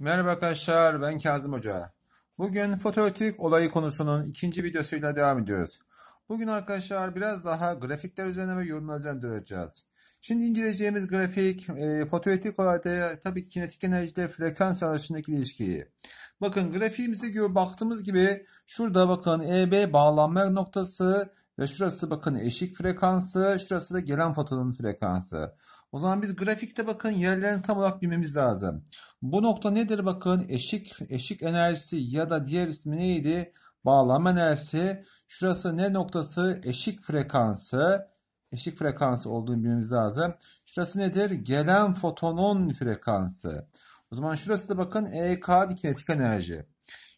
Merhaba arkadaşlar ben Kazım Hoca. Bugün fotoelektronik olayı konusunun ikinci videosuyla devam ediyoruz. Bugün arkadaşlar biraz daha grafikler üzerine ve yorumlar üzerine duracağız. Şimdi inceleyeceğimiz grafik e, fotoelektronik olayda tabii kinetik enerji ile frekans arasındaki ilişkiyi. Bakın grafiğimize göre baktığımız gibi şurada bakın EB bağlanma noktası ve şurası bakın eşik frekansı, şurası da gelen fotonun frekansı. O zaman biz grafikte bakın yerlerini tam olarak bilmemiz lazım. Bu nokta nedir bakın? Eşik, eşik enerjisi ya da diğer ismi neydi? Bağlam enerjisi. Şurası ne noktası? Eşik frekansı. Eşik frekansı olduğunu bilmemiz lazım. Şurası nedir? Gelen fotonun frekansı. O zaman şurası da bakın EK kinetik enerji.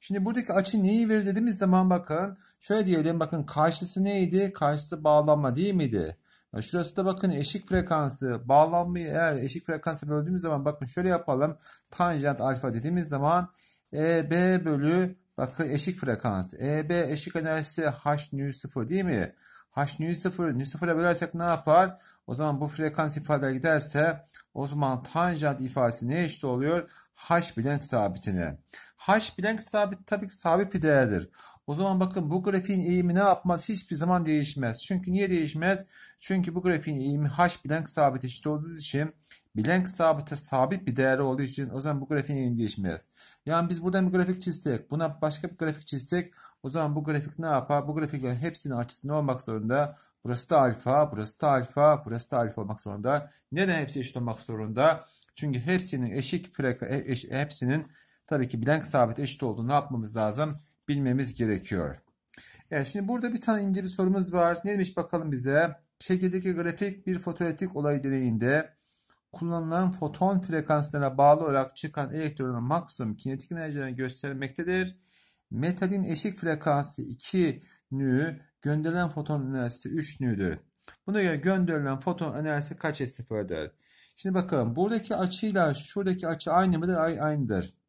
Şimdi buradaki açı neyi verir dediğimiz zaman bakın şöyle diyelim bakın karşısı neydi? Karşısı bağlanma değil miydi? Şurası da bakın eşik frekansı bağlanmayı eğer eşik frekansı böldüğümüz zaman bakın şöyle yapalım. Tanjant alfa dediğimiz zaman EB bölü bakın eşik frekans, EB eşik enerjisi H nü 0 değil mi? H nü 0 nü 0'a bölersek ne yapar? O zaman bu frekans ifade giderse o zaman tanjant ifadesi ne eşit oluyor? H bilenk sabitine. H bilenk sabit tabii ki sabit bir değerdir. O zaman bakın bu grafiğin eğimi ne yapmaz? Hiçbir zaman değişmez. Çünkü niye değişmez? Çünkü bu grafiğin eğimi h bilen sabit eşit olduğu için bilen sabite sabit bir değeri olduğu için o zaman bu grafiğin eğimi değişmez. Yani biz buradan bir grafik çizsek, buna başka bir grafik çizsek o zaman bu grafik ne yapar? Bu grafiklerin hepsinin açısı ne olmak zorunda? Burası da alfa, burası da alfa, burası da alfa olmak zorunda. Neden hepsi eşit olmak zorunda? Çünkü hepsinin eşik freka, e, eş, hepsinin tabii ki bilenk sabit eşit olduğunu ne yapmamız lazım? bilmemiz gerekiyor. Evet şimdi burada bir tane ince bir sorumuz var. Neymiş bakalım bize. Şekildeki grafik bir fotoelektrik olay deneyinde kullanılan foton frekanslarına bağlı olarak çıkan elektronun maksimum kinetik enerjilerini göstermektedir. Metalin eşik frekansı 2 nü, gönderilen foton enerjisi 3 nü'dür. Buna göre gönderilen foton enerjisi kaç e sıfırdır? Şimdi bakalım buradaki açıyla şuradaki açı aynı mıdır? Ay aynıdır.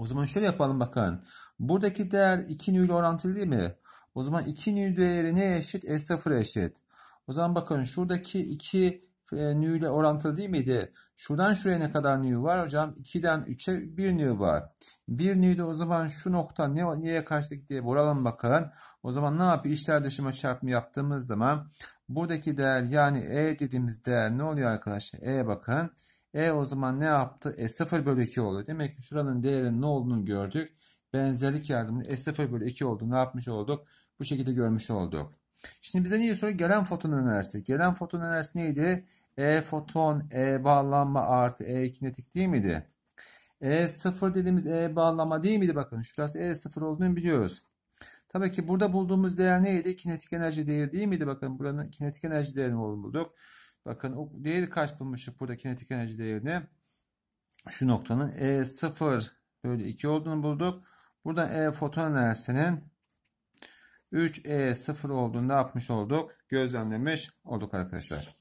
O zaman şöyle yapalım bakın. Buradaki değer 2 nü ile orantılı değil mi? O zaman 2 nü değeri ne eşit? E 0a eşit. O zaman bakın şuradaki 2 nü ile orantılı değil miydi? Şuradan şuraya ne kadar nü var hocam? 2'den 3'e 1 nü var. 1 nü de o zaman şu nokta ne, neye kaçtık diye vuralım bakın. O zaman ne yapıyor? İşler dışıma çarpımı yaptığımız zaman buradaki değer yani E dediğimiz değer ne oluyor arkadaşlar? E bakın e o zaman ne yaptı? E 0 bölü 2 oldu. Demek ki şuranın değerinin ne olduğunu gördük. Benzerlik yardımıyla E 0 bölü 2 oldu. ne yapmış olduk? Bu şekilde görmüş olduk. Şimdi bize niye soruyor? Gelen foton enerjisi. Gelen foton enerjisi neydi? E foton, E bağlanma artı E kinetik değil miydi? E 0 dediğimiz E bağlanma değil miydi? Bakın şurası E 0 olduğunu biliyoruz. Tabii ki burada bulduğumuz değer neydi? Kinetik enerji değeri değil miydi? Bakın buranın kinetik enerji değerini bulduk. Bakın o değeri kaç bulmuştuk burada kinetik enerji değerini? Şu noktanın E0 bölü 2 olduğunu bulduk. Buradan E foton enerjisinin 3E0 olduğunu ne yapmış olduk? Gözlemlemiş olduk arkadaşlar.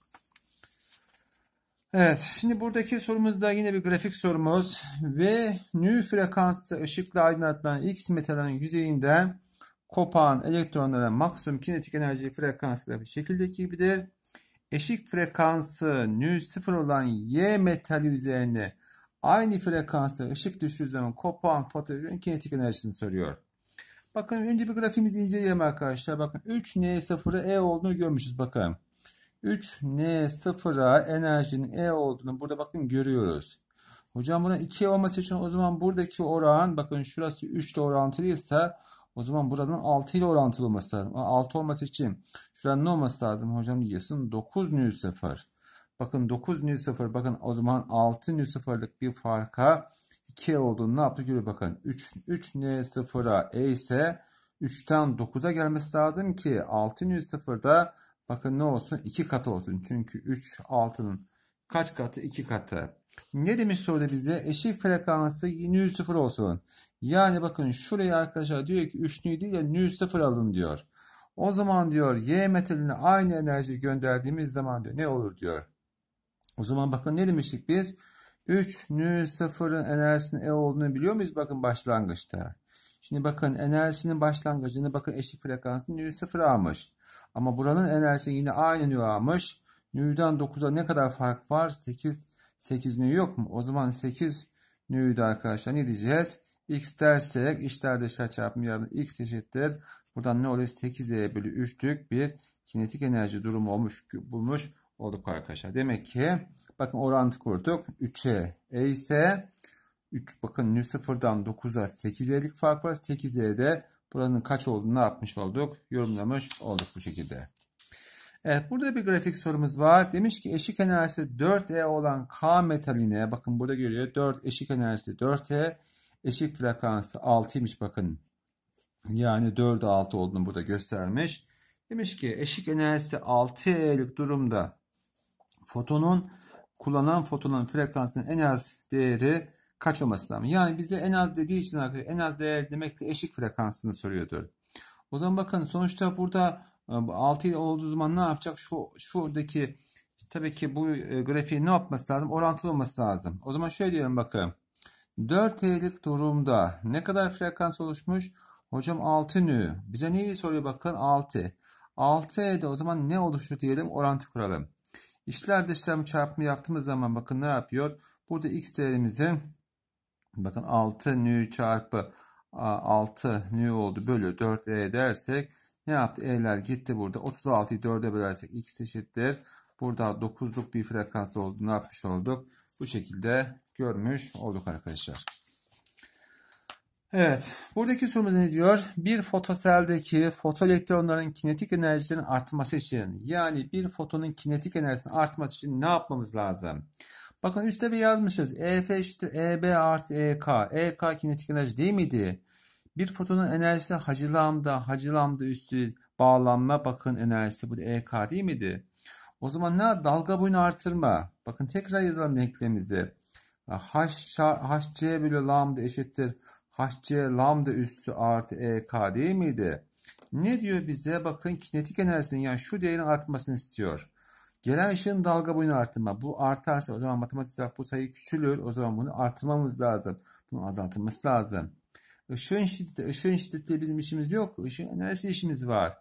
Evet şimdi buradaki sorumuz da yine bir grafik sorumuz. Ve nü frekanslı ışıkla aydınlatılan X metalin yüzeyinden kopan elektronlara maksimum kinetik enerji frekans grafiği şekildeki gibidir eşik frekansı nü 0 olan Y metali üzerine aynı frekansı ışık düştüğü zaman kopan fotoelektronun kinetik enerjisini soruyor. Bakın önce bir grafimizi inceleyelim arkadaşlar. Bakın 3N0'ı E olduğunu görmüşüz bakın. 3N0'a enerjinin E olduğunu burada bakın görüyoruz. Hocam buna 2 olması için o zaman buradaki oran bakın şurası 3 ile orantılıysa o zaman buranın 6 ile orantılı olması 6 olması için Şuranın ne olması lazım hocam diyeceksin. 9 nü sıfır. Bakın 9 nü sıfır. Bakın o zaman 6 nü sıfırlık bir farka 2 olduğunu ne yaptı görüyor bakın. 3, 3 nü sıfıra e ise 3'ten 9'a gelmesi lazım ki 6 nü sıfırda bakın ne olsun 2 katı olsun. Çünkü 3 6'nın kaç katı 2 katı. Ne demiş soruda bize? Eşik frekansı nü sıfır olsun. Yani bakın şuraya arkadaşlar diyor ki 3 nü değil de nü sıfır alın diyor. O zaman diyor Y metaline aynı enerji gönderdiğimiz zaman diyor ne olur diyor. O zaman bakın ne demiştik biz? 3 nü sıfırın enerjisinin E olduğunu biliyor muyuz? Bakın başlangıçta. Şimdi bakın enerjisinin başlangıcını bakın eşit frekansını nü sıfır almış. Ama buranın enerjisi yine aynı nü almış. Nü'den 9'a ne kadar fark var? 8 8 nü yok mu? O zaman 8 nü'yü arkadaşlar ne diyeceğiz? X ters dersek içler dışlar çarpımı yarın X eşittir Buradan ne oluyor? 8E bölü 3'lük bir kinetik enerji durumu olmuş, bulmuş olduk arkadaşlar. Demek ki bakın orantı kurduk. 3'e E ise 3 bakın 0'dan 9'a 8E'lik fark var. 8E'de e buranın kaç olduğunu ne yapmış olduk? Yorumlamış olduk bu şekilde. Evet burada bir grafik sorumuz var. Demiş ki eşik enerjisi 4E olan K metaline bakın burada görüyor 4 eşik enerjisi 4E eşik frekansı 6'ymış bakın. Yani 4'e 6 olduğunu burada göstermiş. Demiş ki eşik enerjisi 6 E'lik durumda fotonun kullanılan fotonun frekansının en az değeri kaç olması lazım? Yani bize en az dediği için en az değer demek ki eşik frekansını soruyordur. O zaman bakın sonuçta burada 6 e, olduğu zaman ne yapacak? Şu şuradaki tabii ki bu e, grafiği ne yapması lazım? Orantılı olması lazım. O zaman şöyle diyelim bakın. 4 E'lik durumda ne kadar frekans oluşmuş? Hocam 6 nü. Bize neyi soruyor bakın 6. 6'ya de o zaman ne oluşur diyelim orantı kuralım. İşler dışlarım çarpımı yaptığımız zaman bakın ne yapıyor? Burada x değerimizi bakın 6 nü çarpı 6 nü oldu bölü 4 e dersek ne yaptı? E'ler gitti burada. 36'yı 4'e bölersek x eşittir. Burada 9'luk bir frekans oldu. Ne yapmış olduk? Bu şekilde görmüş olduk arkadaşlar. Evet, buradaki sorumuz ne diyor? Bir fotoseldeki fotoelektronların kinetik enerjilerinin artması için yani bir fotonun kinetik enerjisinin artması için ne yapmamız lazım? Bakın üstte bir yazmışız. EF eşittir EB artı EK. EK kinetik enerji değil miydi? Bir fotonun enerjisi hacılamda, hacılamda üstü bağlanma bakın enerjisi bu da EK değil miydi? O zaman ne dalga boyunu artırma. Bakın tekrar yazalım denklemimizi. H C bölü lambda eşittir HC lambda üssü artı EK değil miydi? Ne diyor bize? Bakın kinetik enerjinin yani şu değerin artmasını istiyor. Gelen ışığın dalga boyunu artırma. Bu artarsa o zaman matematik bu sayı küçülür. O zaman bunu artırmamız lazım. Bunu azaltılması lazım. Işığın şiddeti, ışığın şiddeti bizim işimiz yok. Işığın enerjisi işimiz var.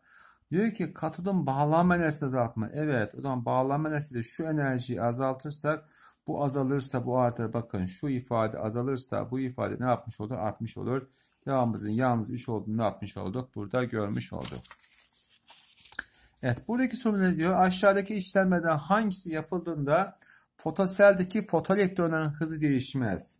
Diyor ki katodun bağlanma enerjisi azaltma. Evet o zaman bağlanma enerjisi de şu enerjiyi azaltırsak bu azalırsa bu artar. Bakın şu ifade azalırsa bu ifade ne yapmış olur? Artmış olur. Devamımızın yalnız 3 olduğunu ne yapmış olduk? Burada görmüş olduk. Evet buradaki soru ne diyor? Aşağıdaki işlemlerden hangisi yapıldığında fotoseldeki fotoelektronların hızı değişmez?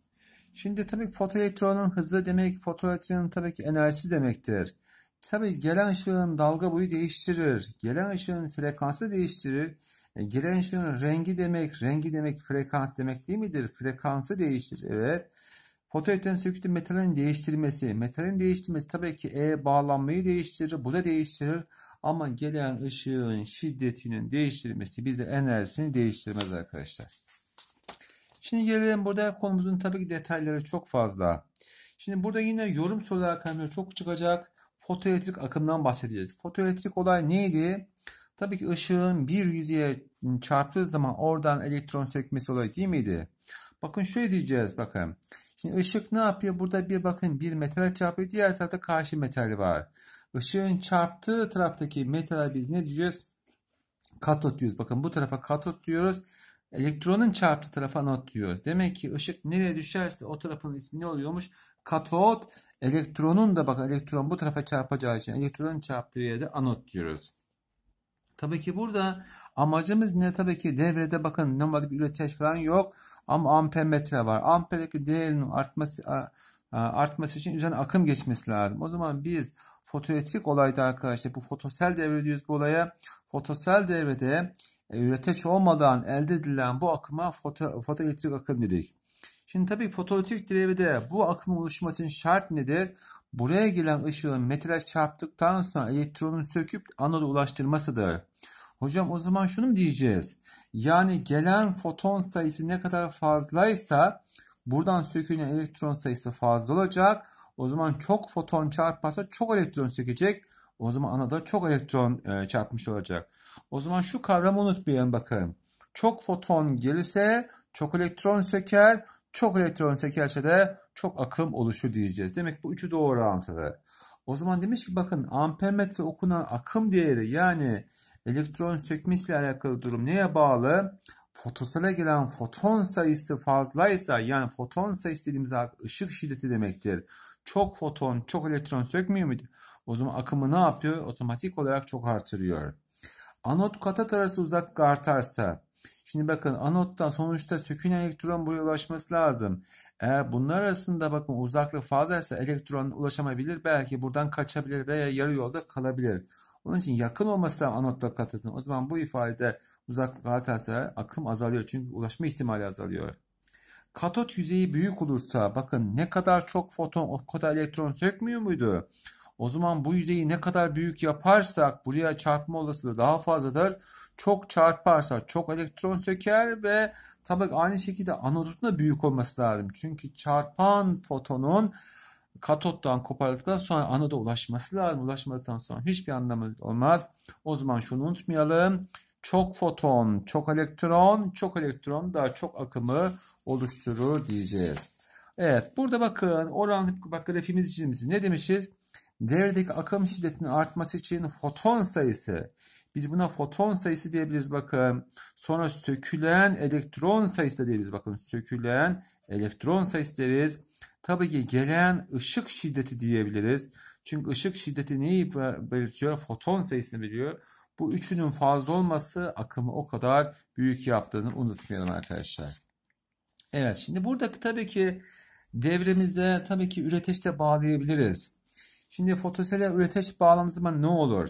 Şimdi tabii fotoelektronun hızı demek fotoelektronun tabii ki enerjisi demektir. Tabii gelen ışığın dalga boyu değiştirir. Gelen ışığın frekansı değiştirir. E, Grange'ın rengi demek, rengi demek frekans demek değil midir? Frekansı değiştir. Evet. Fotoelektron sirkütü metalin değiştirmesi. Metalin değiştirmesi tabii ki E bağlanmayı değiştirir. Bu da değiştirir. Ama gelen ışığın şiddetinin değiştirmesi bize enerjisini değiştirmez arkadaşlar. Şimdi gelelim burada konumuzun tabii ki detayları çok fazla. Şimdi burada yine yorum soruları karşımıza çok çıkacak. Fotoelektrik akımdan bahsedeceğiz. Fotoelektrik olay neydi? Tabii ki ışığın bir yüzeye çarptığı zaman oradan elektron sökmesi olayı değil miydi? Bakın şöyle diyeceğiz bakın. Şimdi ışık ne yapıyor? Burada bir bakın bir metal çarpıyor. Diğer tarafta karşı metali var. Işığın çarptığı taraftaki metale biz ne diyeceğiz? Katot diyoruz. Bakın bu tarafa katot diyoruz. Elektronun çarptığı tarafa anot diyoruz. Demek ki ışık nereye düşerse o tarafın ismi ne oluyormuş? Katot. Elektronun da bakın elektron bu tarafa çarpacağı için elektronun çarptığı yere de anot diyoruz. Tabii ki burada amacımız ne? Tabii ki devrede bakın pneumatik üreteç falan yok ama ampermetre var. Amperdeki değerinin artması artması için üzerine akım geçmesi lazım. O zaman biz fotoelektrik olayda arkadaşlar bu fotosel devre diyoruz bu olaya. Fotosel devrede e, üreteç olmadan elde edilen bu akıma foto, fotoelektrik akım dedik. Şimdi tabii fotoelektronik devrede bu akımın oluşmasının şart nedir? Buraya gelen ışığın metale çarptıktan sonra elektronun söküp anoda ulaştırmasıdır. Hocam o zaman şunu mu diyeceğiz? Yani gelen foton sayısı ne kadar fazlaysa buradan sökülen elektron sayısı fazla olacak. O zaman çok foton çarparsa çok elektron sökecek. O zaman anoda çok elektron e, çarpmış olacak. O zaman şu kavramı unutmayın bakın. Çok foton gelirse çok elektron söker çok elektron sekerse de çok akım oluşur diyeceğiz. Demek ki bu üçü doğru orantılı. O zaman demiş ki bakın ampermetre okunan akım değeri yani elektron sökmesiyle alakalı durum neye bağlı? Fotosele gelen foton sayısı fazlaysa yani foton sayısı dediğimiz ışık şiddeti demektir. Çok foton, çok elektron sökmüyor mu? O zaman akımı ne yapıyor? Otomatik olarak çok artırıyor. Anot katat arası uzaklık artarsa Şimdi bakın anotta sonuçta sükun elektron buraya ulaşması lazım. Eğer bunlar arasında bakın uzaklık fazlaysa elektron ulaşamayabilir. Belki buradan kaçabilir veya yarı yolda kalabilir. Onun için yakın olması lazım anotta katodun. O zaman bu ifade uzaklık artarsa akım azalıyor. Çünkü ulaşma ihtimali azalıyor. Katot yüzeyi büyük olursa bakın ne kadar çok foton o kadar elektron sökmüyor muydu? O zaman bu yüzeyi ne kadar büyük yaparsak buraya çarpma olasılığı daha fazladır. Çok çarparsa çok elektron söker ve tabak aynı şekilde anodun da büyük olması lazım. Çünkü çarpan fotonun katottan koparıldıktan sonra anoda ulaşması lazım. Ulaşmadıktan sonra hiçbir anlamı olmaz. O zaman şunu unutmayalım. Çok foton, çok elektron, çok elektron da çok akımı oluşturur diyeceğiz. Evet burada bakın oran bak grafimiz çizimisi ne demişiz? Devredeki akım şiddetinin artması için foton sayısı biz buna foton sayısı diyebiliriz bakın. Sonra sökülen elektron sayısı diyebiliriz bakın. Sökülen elektron sayısı deriz. Tabii ki gelen ışık şiddeti diyebiliriz. Çünkü ışık şiddeti neyi belirtiyor? Foton sayısını biliyor. Bu üçünün fazla olması akımı o kadar büyük yaptığını unutmayalım arkadaşlar. Evet şimdi buradaki tabii ki devremize tabii ki üreteçte bağlayabiliriz. Şimdi fotosele üretiş bağlandığı zaman ne olur?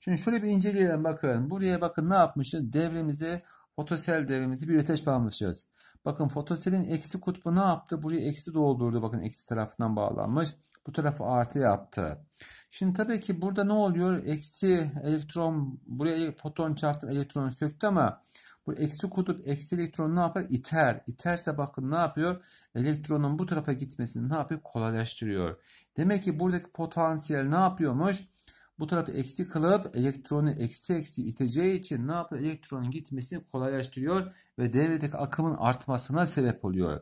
Şimdi şöyle bir inceleyelim bakın. Buraya bakın ne yapmışız? Devrimizi fotosel devremizi bir üretiş bağlamışız. Bakın fotoselin eksi kutbu ne yaptı? Burayı eksi doldurdu. Bakın eksi tarafından bağlanmış. Bu tarafı artı yaptı. Şimdi tabii ki burada ne oluyor? Eksi elektron buraya foton çarptı elektron söktü ama bu eksi kutup eksi elektronu ne yapar? İter. İterse bakın ne yapıyor? Elektronun bu tarafa gitmesini ne yapıyor? Kolaylaştırıyor. Demek ki buradaki potansiyel ne yapıyormuş? Bu tarafı eksi kılıp elektronu eksi eksi iteceği için ne yapıyor? Elektronun gitmesini kolaylaştırıyor ve devredeki akımın artmasına sebep oluyor.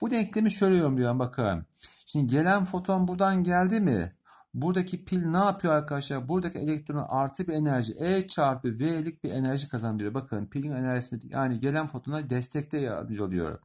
Bu denklemi şöyle yorumluyorum bakın. Şimdi gelen foton buradan geldi mi? Buradaki pil ne yapıyor arkadaşlar? Buradaki elektrona artı bir enerji E çarpı V'lik bir enerji kazandırıyor. Bakın pilin enerjisi yani gelen fotona destekte yardımcı oluyor.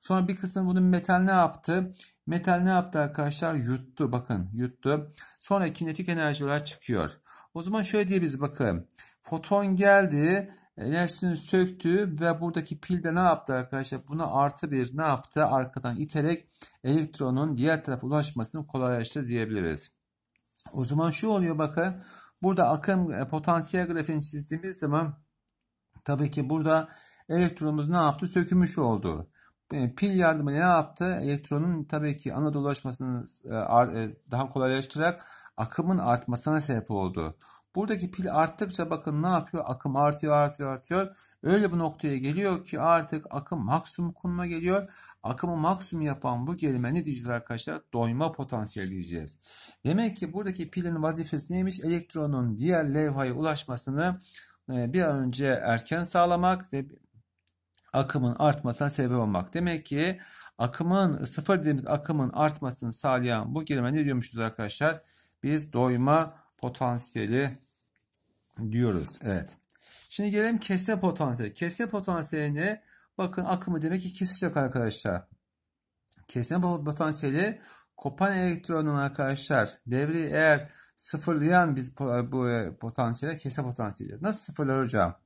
Sonra bir kısım bunun metal ne yaptı? Metal ne yaptı arkadaşlar? Yuttu bakın yuttu. Sonra kinetik enerji olarak çıkıyor. O zaman şöyle diyebiliriz bakın. Foton geldi enerjisini söktü ve buradaki pil de ne yaptı arkadaşlar? Buna artı bir ne yaptı? Arkadan iterek elektronun diğer tarafa ulaşmasını kolaylaştı diyebiliriz. O zaman şu oluyor bakın. Burada akım e, potansiyel grafiğini çizdiğimiz zaman tabii ki burada elektronumuz ne yaptı? Sökülmüş oldu. E, pil yardımı ne yaptı? Elektronun tabii ki ana dolaşmasını e, daha kolaylaştırarak akımın artmasına sebep oldu. Buradaki pil arttıkça bakın ne yapıyor? Akım artıyor, artıyor, artıyor. Öyle bir noktaya geliyor ki artık akım maksimum konuma geliyor. Akımı maksimum yapan bu gelime ne diyeceğiz arkadaşlar? Doyma potansiyeli diyeceğiz. Demek ki buradaki pilin vazifesi neymiş? Elektronun diğer levhaya ulaşmasını e, bir an önce erken sağlamak ve akımın artmasına sebep olmak. Demek ki akımın sıfır dediğimiz akımın artmasını sağlayan bu kelime ne diyormuşuz arkadaşlar? Biz doyma potansiyeli diyoruz. Evet. Şimdi gelelim Kese potansiyeli. Kesme potansiyeline bakın akımı demek ki kesecek arkadaşlar. Kese potansiyeli kopan elektronun arkadaşlar devri eğer sıfırlayan biz bu e, potansiyel, kese potansiyeli. Nasıl sıfırlar hocam?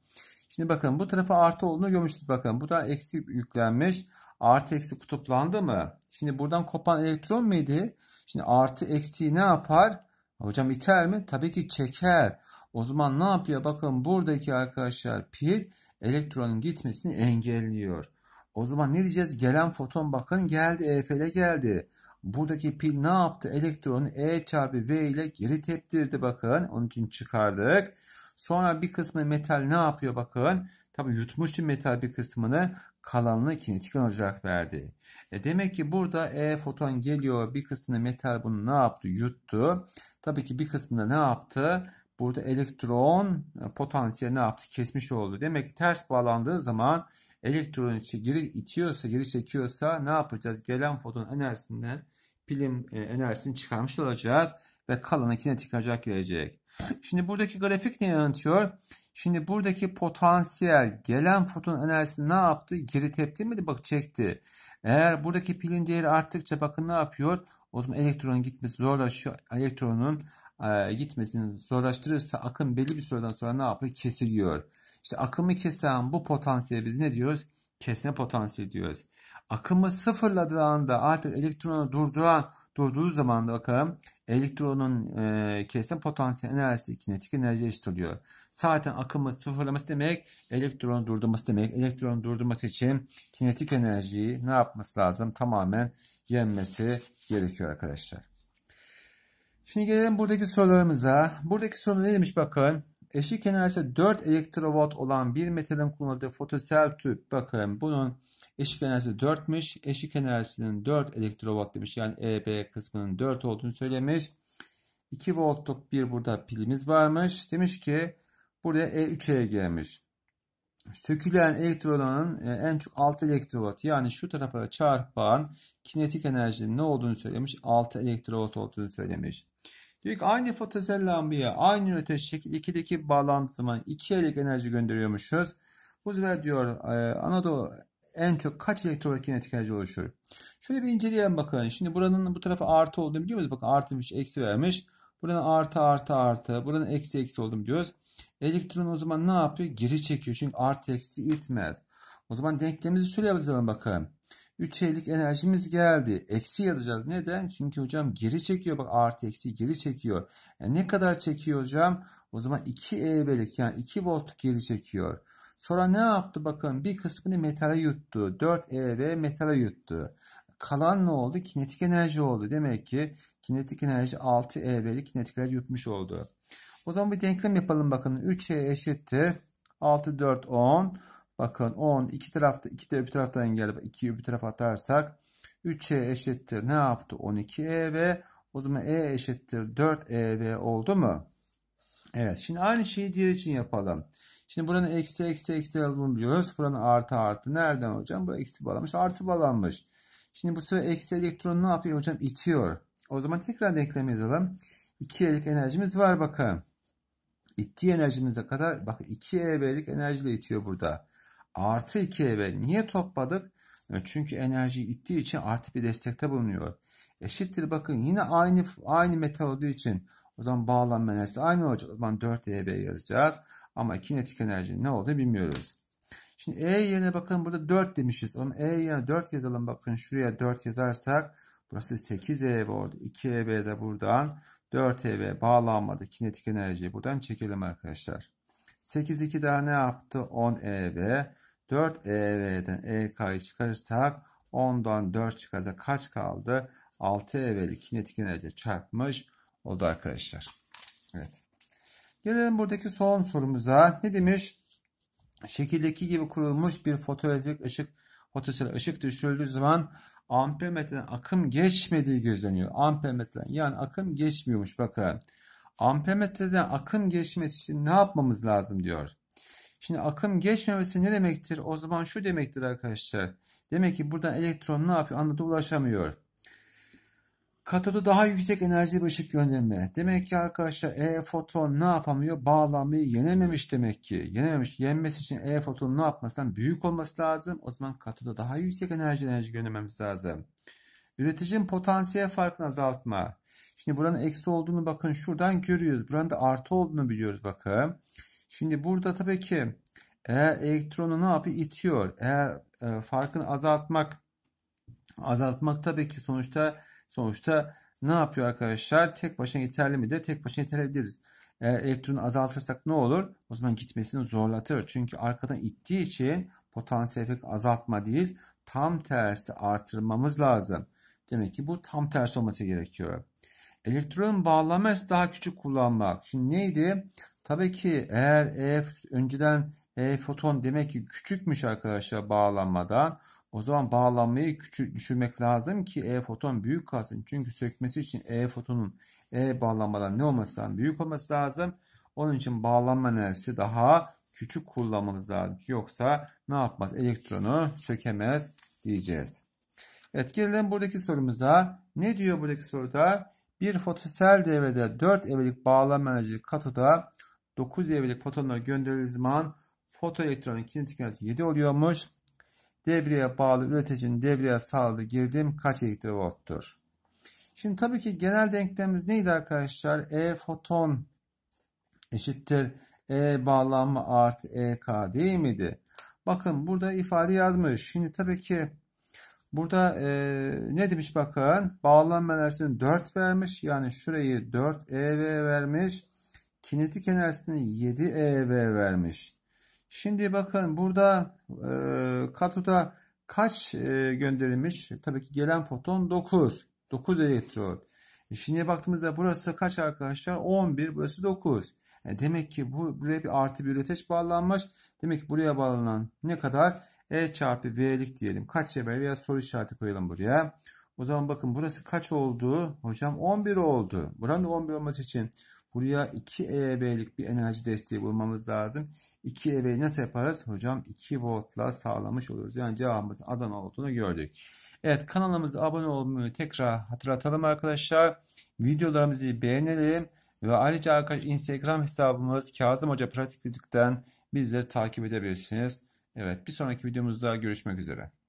Şimdi bakın bu tarafa artı olduğunu görmüştük. Bakın bu da eksi yüklenmiş. Artı eksi kutuplandı mı? Şimdi buradan kopan elektron miydi? Şimdi artı eksi ne yapar? Hocam iter mi? Tabii ki çeker. O zaman ne yapıyor? Bakın buradaki arkadaşlar pil elektronun gitmesini engelliyor. O zaman ne diyeceğiz? Gelen foton bakın geldi EF'le geldi. Buradaki pil ne yaptı? Elektronu E çarpı V ile geri teptirdi bakın. Onun için çıkardık. Sonra bir kısmı metal ne yapıyor bakın. Tabi yutmuştu metal bir kısmını kalanını kinetik olarak verdi. E demek ki burada E foton geliyor bir kısmını metal bunu ne yaptı? Yuttu. Tabii ki bir kısmında ne yaptı? Burada elektron e, potansiyel ne yaptı? Kesmiş oldu. Demek ki ters bağlandığı zaman elektron içi geri itiyorsa, geri çekiyorsa ne yapacağız? Gelen foton enerjisinden pilim e, enerjisini çıkarmış olacağız ve kalanı kinetik acak gelecek. Şimdi buradaki grafik ne anlatıyor? Şimdi buradaki potansiyel gelen foton enerjisi ne yaptı? Geri tepti miydi? Bak çekti. Eğer buradaki pilin değeri arttıkça bakın ne yapıyor? O zaman elektronun gitmesi zorlaşıyor. Elektronun e, gitmesini zorlaştırırsa akım belli bir süreden sonra ne yapıyor? Kesiliyor. İşte akımı kesen bu potansiyel biz ne diyoruz? Kesme potansiyeli diyoruz. Akımı sıfırladığı anda artık elektronu durduran durduğu zaman da bakalım elektronun e, kesme potansiyel enerjisi kinetik enerji eşit oluyor. Zaten akımı sıfırlaması demek elektronu durdurması demek. elektronu durdurması için kinetik enerjiyi ne yapması lazım? Tamamen yenmesi gerekiyor arkadaşlar. Şimdi gelelim buradaki sorularımıza. Buradaki soru ne demiş bakın. Eşik enerjisi 4 elektrovolt olan bir metalin kullanıldığı fotosel tüp. Bakın bunun eşik enerjisi 4'müş. Eşik enerjisinin 4 elektrovolt demiş. Yani EB kısmının 4 olduğunu söylemiş. 2 voltluk bir burada pilimiz varmış. Demiş ki buraya E3'e e gelmiş sökülen elektronun e, en çok 6 elektrovolt yani şu tarafa çarpan kinetik enerjinin ne olduğunu söylemiş. 6 elektrovolt olduğunu söylemiş. Diyor ki aynı fotosel lambaya aynı ünite şekil 2'deki bağlantı zaman 2 elektrik enerji gönderiyormuşuz. Bu sefer diyor e, Anadolu en çok kaç elektronik kinetik enerji oluşur? Şöyle bir inceleyelim bakalım. Şimdi buranın bu tarafı artı olduğunu biliyor muyuz? Bakın artı artıymış, eksi vermiş. Buranın artı artı artı, buranın eksi eksi olduğunu diyoruz. Elektron o zaman ne yapıyor? Geri çekiyor. Çünkü artı eksi itmez. O zaman denklemimizi şöyle yazalım bakalım. 3 E'lik enerjimiz geldi. Eksi yazacağız. Neden? Çünkü hocam geri çekiyor. Bak artı eksi geri çekiyor. Yani e, ne kadar çekiyor hocam? O zaman 2 EB'lik yani 2 volt geri çekiyor. Sonra ne yaptı bakın bir kısmını metale yuttu. 4 EV metale yuttu. Kalan ne oldu? Kinetik enerji oldu. Demek ki kinetik enerji 6 EV'lik kinetik enerji yutmuş oldu. O zaman bir denklem yapalım bakın. 3e eşittir. 6, 4, 10. Bakın 10 iki tarafta 2 de öbür taraftan geldi. 2'yi öbür tarafa atarsak 3e eşittir. Ne yaptı? 12e ve o zaman e eşittir 4e oldu mu? Evet. Şimdi aynı şeyi diğer için yapalım. Şimdi buranın eksi eksi eksi olduğunu biliyoruz. Buranın artı artı. Nereden hocam? Bu eksi bağlanmış. Artı bağlanmış. Şimdi bu sefer eksi elektron ne yapıyor hocam? İtiyor. O zaman tekrar denklem yazalım. 2 elik enerjimiz var bakın ittiği enerjimize kadar bak 2 EB'lik enerjiyle itiyor burada. Artı 2 eV Niye topladık? E, çünkü enerjiyi ittiği için artı bir destekte bulunuyor. Eşittir bakın yine aynı aynı metal olduğu için o zaman bağlanma enerjisi aynı olacak. O zaman 4 eV yazacağız. Ama kinetik enerjinin ne olduğunu bilmiyoruz. Şimdi E yerine bakın burada 4 demişiz. Onun E yerine 4 yazalım. Bakın şuraya 4 yazarsak burası 8 eV oldu. 2 eV de buradan. 4EV bağlanmadı. Kinetik enerjiyi buradan çekelim arkadaşlar. 8 2 daha ne yaptı? 10 EV. 4 EV'den EK'yı çıkarırsak 10'dan 4 çıkarsa kaç kaldı? 6 evli kinetik enerji çarpmış oldu arkadaşlar. Evet. Gelelim buradaki son sorumuza. Ne demiş? Şekildeki gibi kurulmuş bir fotoelektrik ışık fotosel ışık düşürüldüğü zaman ampermetreden akım geçmediği gözleniyor. Ampermetreden yani akım geçmiyormuş bakın. Ampermetreden akım geçmesi için ne yapmamız lazım diyor. Şimdi akım geçmemesi ne demektir? O zaman şu demektir arkadaşlar. Demek ki buradan elektron ne yapıyor? Anlatı ulaşamıyor. Katodu daha yüksek enerjili bir ışık gönderme. Demek ki arkadaşlar E foton ne yapamıyor? Bağlanmayı yenememiş demek ki. Yenememiş. Yenmesi için E fotonun ne yapmasından büyük olması lazım. O zaman katoda daha yüksek enerji enerji göndermemiz lazım. Üreticinin potansiyel farkını azaltma. Şimdi buranın eksi olduğunu bakın şuradan görüyoruz. Buranın da artı olduğunu biliyoruz bakın. Şimdi burada tabii ki eğer elektronu ne yapıyor? İtiyor. Eğer e, farkını azaltmak azaltmak tabii ki sonuçta Sonuçta ne yapıyor arkadaşlar? Tek başına yeterli midir? Tek başına yeterlidir. Eğer elektronu azaltırsak ne olur? O zaman gitmesini zorlatır. Çünkü arkadan ittiği için potansiyel efekt azaltma değil tam tersi artırmamız lazım. Demek ki bu tam tersi olması gerekiyor. Elektron bağlama daha küçük kullanmak. Şimdi neydi? Tabii ki eğer EF önceden E foton demek ki küçükmüş arkadaşlar bağlanmadan. O zaman bağlanmayı küçük düşürmek lazım ki E foton büyük kalsın. Çünkü sökmesi için E fotonun E bağlanmadan ne olması lazım? Büyük olması lazım. Onun için bağlanma enerjisi daha küçük kullanmamız lazım. Yoksa ne yapmaz? Elektronu sökemez diyeceğiz. Evet gelelim buradaki sorumuza. Ne diyor buradaki soruda? Bir fotosel devrede 4 evrelik bağlanma enerjili katoda 9 evrelik fotonla gönderildiği zaman fotoelektronun kinetik enerjisi 7 oluyormuş. Devreye bağlı üreticinin devreye sağladığı girdim kaç elektrovolttur? Şimdi tabii ki genel denklemimiz neydi arkadaşlar? E foton eşittir E bağlanma artı EK değil miydi? Bakın burada ifade yazmış. Şimdi tabii ki burada e, ne demiş bakın? Bağlanma enerjisini 4 vermiş. Yani şurayı 4 EV vermiş. Kinetik enerjisini 7 EV vermiş. Şimdi bakın burada e, katoda kaç e, gönderilmiş? Tabii ki gelen foton 9. 9 elektron. E şimdi baktığımızda burası kaç arkadaşlar? 11. Burası 9. Yani e, demek ki bu, buraya bir artı bir üreteç bağlanmış. Demek ki buraya bağlanan ne kadar? E çarpı V'lik diyelim. Kaç cebel veya soru işareti koyalım buraya. O zaman bakın burası kaç oldu? Hocam 11 oldu. Buranın 11 olması için Buraya 2 EB'lik bir enerji desteği bulmamız lazım. 2 EB'yi nasıl yaparız? Hocam 2 voltla sağlamış oluruz. Yani cevabımız Adana olduğunu gördük. Evet kanalımıza abone olmayı tekrar hatırlatalım arkadaşlar. Videolarımızı beğenelim. Ve ayrıca arkadaş Instagram hesabımız Kazım Hoca Pratik Fizik'ten bizleri takip edebilirsiniz. Evet bir sonraki videomuzda görüşmek üzere.